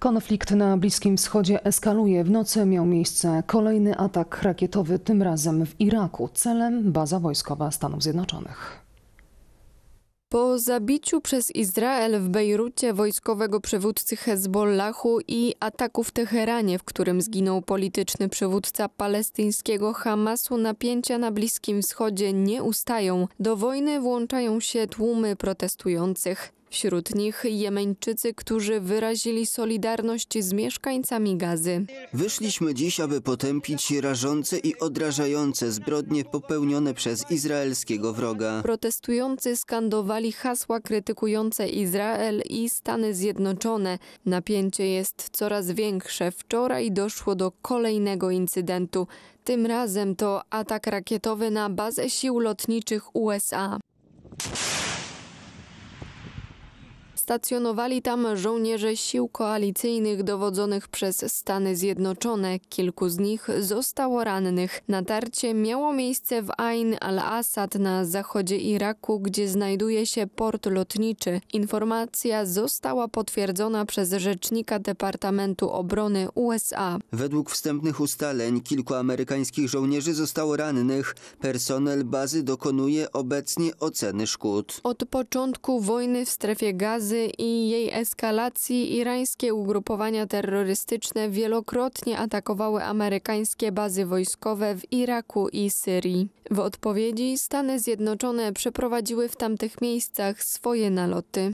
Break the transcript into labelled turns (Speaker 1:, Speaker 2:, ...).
Speaker 1: Konflikt na Bliskim Wschodzie eskaluje. W nocy miał miejsce kolejny atak rakietowy, tym razem w Iraku. Celem baza wojskowa Stanów Zjednoczonych.
Speaker 2: Po zabiciu przez Izrael w Bejrucie wojskowego przywódcy Hezbollahu i ataku w Teheranie, w którym zginął polityczny przywódca palestyńskiego Hamasu, napięcia na Bliskim Wschodzie nie ustają. Do wojny włączają się tłumy protestujących. Wśród nich Jemeńczycy, którzy wyrazili solidarność z mieszkańcami Gazy.
Speaker 1: Wyszliśmy dziś, aby potępić rażące i odrażające zbrodnie popełnione przez izraelskiego wroga.
Speaker 2: Protestujący skandowali hasła krytykujące Izrael i Stany Zjednoczone. Napięcie jest coraz większe. Wczoraj doszło do kolejnego incydentu. Tym razem to atak rakietowy na bazę sił lotniczych USA. Stacjonowali tam żołnierze sił koalicyjnych dowodzonych przez Stany Zjednoczone. Kilku z nich zostało rannych. Natarcie miało miejsce w Ain al-Assad na zachodzie Iraku, gdzie znajduje się port lotniczy. Informacja została potwierdzona przez rzecznika Departamentu Obrony USA.
Speaker 1: Według wstępnych ustaleń kilku amerykańskich żołnierzy zostało rannych. Personel bazy dokonuje obecnie oceny szkód.
Speaker 2: Od początku wojny w strefie gazy i jej eskalacji irańskie ugrupowania terrorystyczne wielokrotnie atakowały amerykańskie bazy wojskowe w Iraku i Syrii. W odpowiedzi Stany Zjednoczone przeprowadziły w tamtych miejscach swoje naloty.